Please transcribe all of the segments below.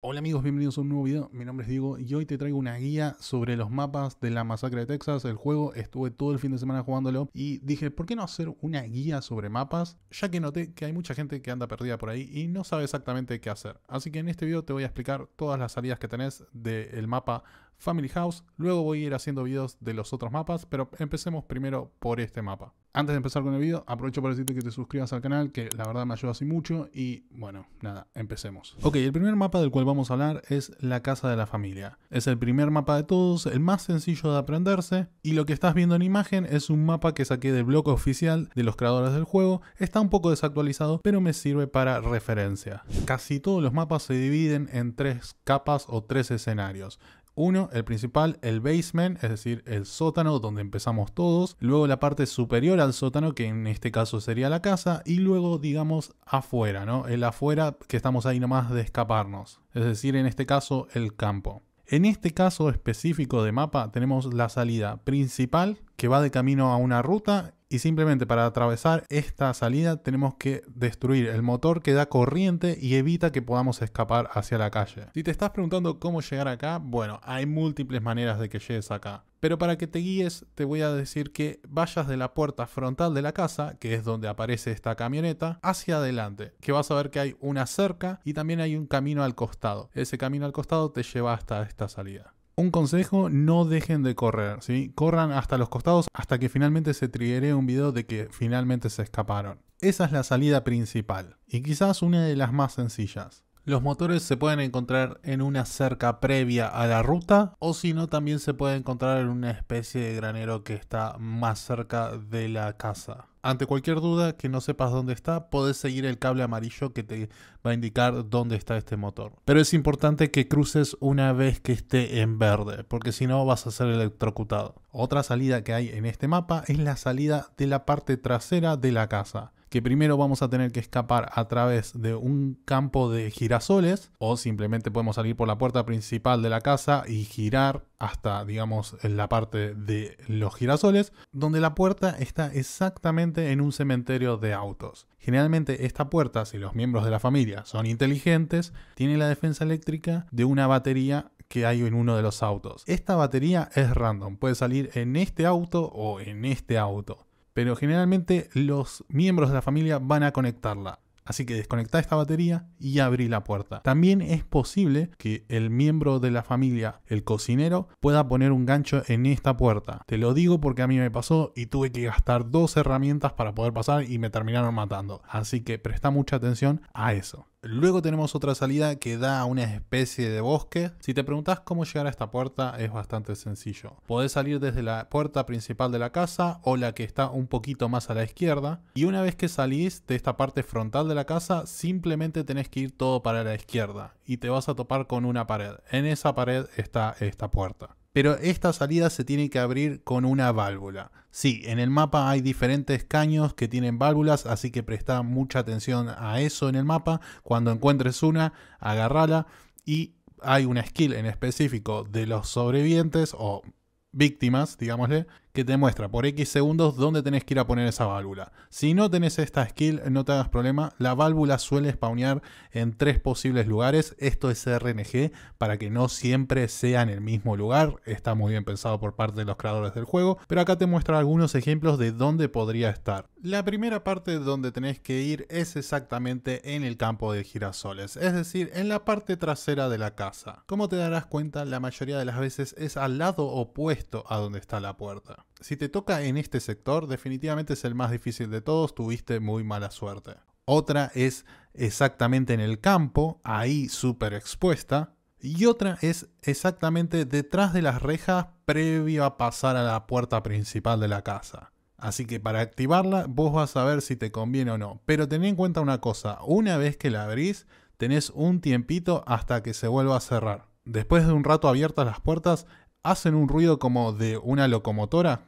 Hola amigos, bienvenidos a un nuevo video. Mi nombre es Diego y hoy te traigo una guía sobre los mapas de la masacre de Texas, el juego. Estuve todo el fin de semana jugándolo y dije, ¿por qué no hacer una guía sobre mapas? Ya que noté que hay mucha gente que anda perdida por ahí y no sabe exactamente qué hacer. Así que en este video te voy a explicar todas las salidas que tenés del mapa Family House. Luego voy a ir haciendo videos de los otros mapas, pero empecemos primero por este mapa. Antes de empezar con el video, aprovecho para decirte que te suscribas al canal, que la verdad me ayuda así mucho. Y bueno, nada, empecemos. Ok, el primer mapa del cual vamos a hablar es la casa de la familia. Es el primer mapa de todos, el más sencillo de aprenderse. Y lo que estás viendo en imagen es un mapa que saqué del blog oficial de los creadores del juego. Está un poco desactualizado, pero me sirve para referencia. Casi todos los mapas se dividen en tres capas o tres escenarios. Uno, el principal, el basement, es decir, el sótano donde empezamos todos. Luego la parte superior al sótano, que en este caso sería la casa. Y luego, digamos, afuera, ¿no? El afuera que estamos ahí nomás de escaparnos. Es decir, en este caso, el campo. En este caso específico de mapa tenemos la salida principal que va de camino a una ruta y simplemente para atravesar esta salida tenemos que destruir el motor que da corriente y evita que podamos escapar hacia la calle. Si te estás preguntando cómo llegar acá, bueno, hay múltiples maneras de que llegues acá. Pero para que te guíes te voy a decir que vayas de la puerta frontal de la casa, que es donde aparece esta camioneta, hacia adelante, que vas a ver que hay una cerca y también hay un camino al costado. Ese camino al costado te lleva hasta esta salida un consejo, no dejen de correr, ¿sí? Corran hasta los costados hasta que finalmente se triggeré un video de que finalmente se escaparon. Esa es la salida principal, y quizás una de las más sencillas. Los motores se pueden encontrar en una cerca previa a la ruta o si no también se puede encontrar en una especie de granero que está más cerca de la casa. Ante cualquier duda que no sepas dónde está, podés seguir el cable amarillo que te va a indicar dónde está este motor. Pero es importante que cruces una vez que esté en verde, porque si no vas a ser electrocutado. Otra salida que hay en este mapa es la salida de la parte trasera de la casa que primero vamos a tener que escapar a través de un campo de girasoles o simplemente podemos salir por la puerta principal de la casa y girar hasta, digamos, en la parte de los girasoles, donde la puerta está exactamente en un cementerio de autos. Generalmente esta puerta, si los miembros de la familia son inteligentes, tiene la defensa eléctrica de una batería que hay en uno de los autos. Esta batería es random, puede salir en este auto o en este auto pero generalmente los miembros de la familia van a conectarla. Así que desconectá esta batería y abrí la puerta. También es posible que el miembro de la familia, el cocinero, pueda poner un gancho en esta puerta. Te lo digo porque a mí me pasó y tuve que gastar dos herramientas para poder pasar y me terminaron matando. Así que presta mucha atención a eso. Luego tenemos otra salida que da a una especie de bosque. Si te preguntas cómo llegar a esta puerta, es bastante sencillo. Podés salir desde la puerta principal de la casa o la que está un poquito más a la izquierda. Y una vez que salís de esta parte frontal de la casa, simplemente tenés que ir todo para la izquierda y te vas a topar con una pared. En esa pared está esta puerta pero esta salida se tiene que abrir con una válvula. Sí, en el mapa hay diferentes caños que tienen válvulas, así que presta mucha atención a eso en el mapa. Cuando encuentres una, agarrala y hay una skill en específico de los sobrevivientes o víctimas, digámosle, que te muestra por X segundos dónde tenés que ir a poner esa válvula. Si no tenés esta skill, no te hagas problema, la válvula suele spawnear en tres posibles lugares, esto es RNG, para que no siempre sea en el mismo lugar, está muy bien pensado por parte de los creadores del juego, pero acá te muestra algunos ejemplos de dónde podría estar. La primera parte donde tenés que ir es exactamente en el campo de girasoles, es decir, en la parte trasera de la casa. Como te darás cuenta, la mayoría de las veces es al lado opuesto a donde está la puerta. Si te toca en este sector, definitivamente es el más difícil de todos, tuviste muy mala suerte. Otra es exactamente en el campo, ahí súper expuesta. Y otra es exactamente detrás de las rejas previo a pasar a la puerta principal de la casa. Así que para activarla vos vas a ver si te conviene o no. Pero ten en cuenta una cosa, una vez que la abrís, tenés un tiempito hasta que se vuelva a cerrar. Después de un rato abiertas las puertas, hacen un ruido como de una locomotora.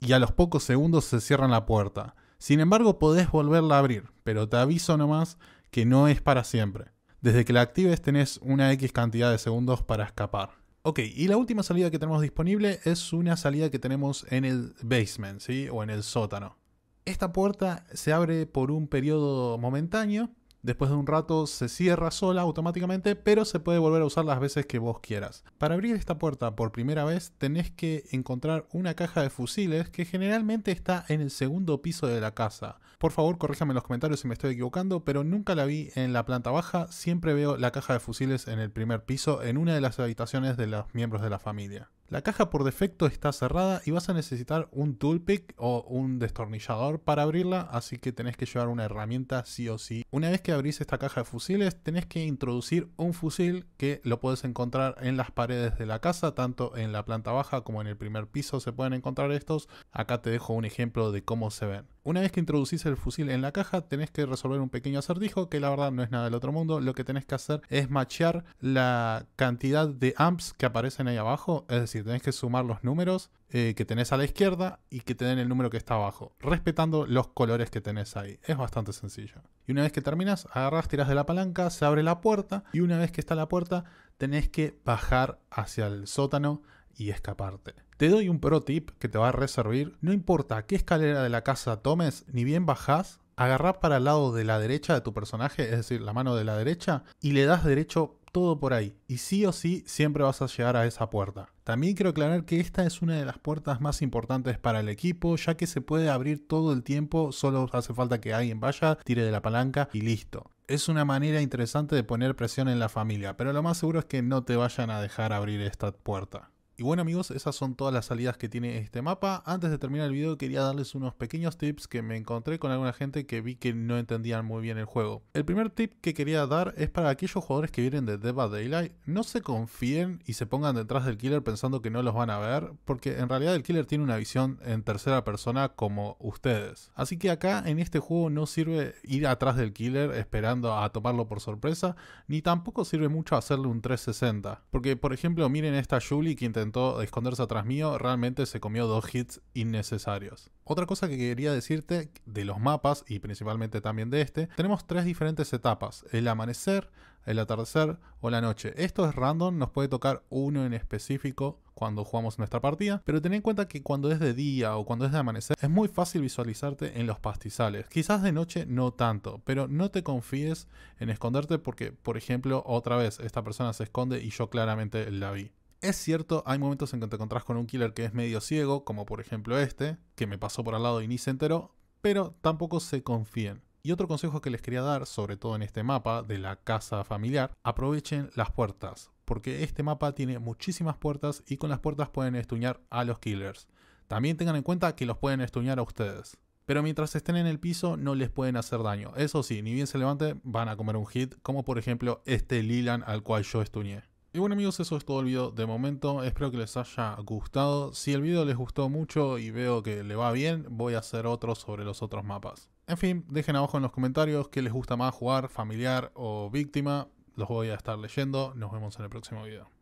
Y a los pocos segundos se cierran la puerta. Sin embargo, podés volverla a abrir, pero te aviso nomás que no es para siempre. Desde que la actives tenés una X cantidad de segundos para escapar. Ok, y la última salida que tenemos disponible es una salida que tenemos en el basement, ¿sí? O en el sótano. Esta puerta se abre por un periodo momentáneo Después de un rato se cierra sola automáticamente, pero se puede volver a usar las veces que vos quieras. Para abrir esta puerta por primera vez tenés que encontrar una caja de fusiles que generalmente está en el segundo piso de la casa. Por favor, corríjame en los comentarios si me estoy equivocando, pero nunca la vi en la planta baja, siempre veo la caja de fusiles en el primer piso en una de las habitaciones de los miembros de la familia. La caja por defecto está cerrada y vas a necesitar un toolpick o un destornillador para abrirla, así que tenés que llevar una herramienta sí o sí. Una vez que abrís esta caja de fusiles, tenés que introducir un fusil que lo puedes encontrar en las paredes de la casa, tanto en la planta baja como en el primer piso se pueden encontrar estos. Acá te dejo un ejemplo de cómo se ven. Una vez que introducís el fusil en la caja, tenés que resolver un pequeño acertijo, que la verdad no es nada del otro mundo. Lo que tenés que hacer es machear la cantidad de amps que aparecen ahí abajo, es decir, tenés que sumar los números eh, que tenés a la izquierda y que te el número que está abajo, respetando los colores que tenés ahí. Es bastante sencillo. Y una vez que terminas, agarras, tiras de la palanca, se abre la puerta y una vez que está la puerta, tenés que bajar hacia el sótano y escaparte. Te doy un pro tip que te va a reservar, No importa qué escalera de la casa tomes, ni bien bajás, agarrá para el lado de la derecha de tu personaje, es decir, la mano de la derecha, y le das derecho todo por ahí. Y sí o sí, siempre vas a llegar a esa puerta. También quiero aclarar que esta es una de las puertas más importantes para el equipo, ya que se puede abrir todo el tiempo, solo hace falta que alguien vaya, tire de la palanca y listo. Es una manera interesante de poner presión en la familia, pero lo más seguro es que no te vayan a dejar abrir esta puerta. Y bueno amigos, esas son todas las salidas que tiene este mapa. Antes de terminar el video quería darles unos pequeños tips que me encontré con alguna gente que vi que no entendían muy bien el juego. El primer tip que quería dar es para aquellos jugadores que vienen de Dead by Daylight, no se confíen y se pongan detrás del killer pensando que no los van a ver, porque en realidad el killer tiene una visión en tercera persona como ustedes. Así que acá en este juego no sirve ir atrás del killer esperando a tomarlo por sorpresa, ni tampoco sirve mucho hacerle un 360. Porque por ejemplo miren esta Julie que intentó intentó esconderse atrás mío, realmente se comió dos hits innecesarios. Otra cosa que quería decirte de los mapas y principalmente también de este, tenemos tres diferentes etapas, el amanecer, el atardecer o la noche. Esto es random, nos puede tocar uno en específico cuando jugamos nuestra partida, pero ten en cuenta que cuando es de día o cuando es de amanecer es muy fácil visualizarte en los pastizales. Quizás de noche no tanto, pero no te confíes en esconderte porque, por ejemplo, otra vez esta persona se esconde y yo claramente la vi. Es cierto, hay momentos en que te encontrás con un killer que es medio ciego, como por ejemplo este, que me pasó por al lado y ni se enteró, pero tampoco se confíen. Y otro consejo que les quería dar, sobre todo en este mapa de la casa familiar, aprovechen las puertas, porque este mapa tiene muchísimas puertas y con las puertas pueden estuñar a los killers. También tengan en cuenta que los pueden estuñar a ustedes. Pero mientras estén en el piso no les pueden hacer daño. Eso sí, ni bien se levante, van a comer un hit, como por ejemplo este Lilan al cual yo estuñé. Y bueno amigos, eso es todo el video de momento. Espero que les haya gustado. Si el video les gustó mucho y veo que le va bien, voy a hacer otro sobre los otros mapas. En fin, dejen abajo en los comentarios qué les gusta más jugar, familiar o víctima. Los voy a estar leyendo. Nos vemos en el próximo video.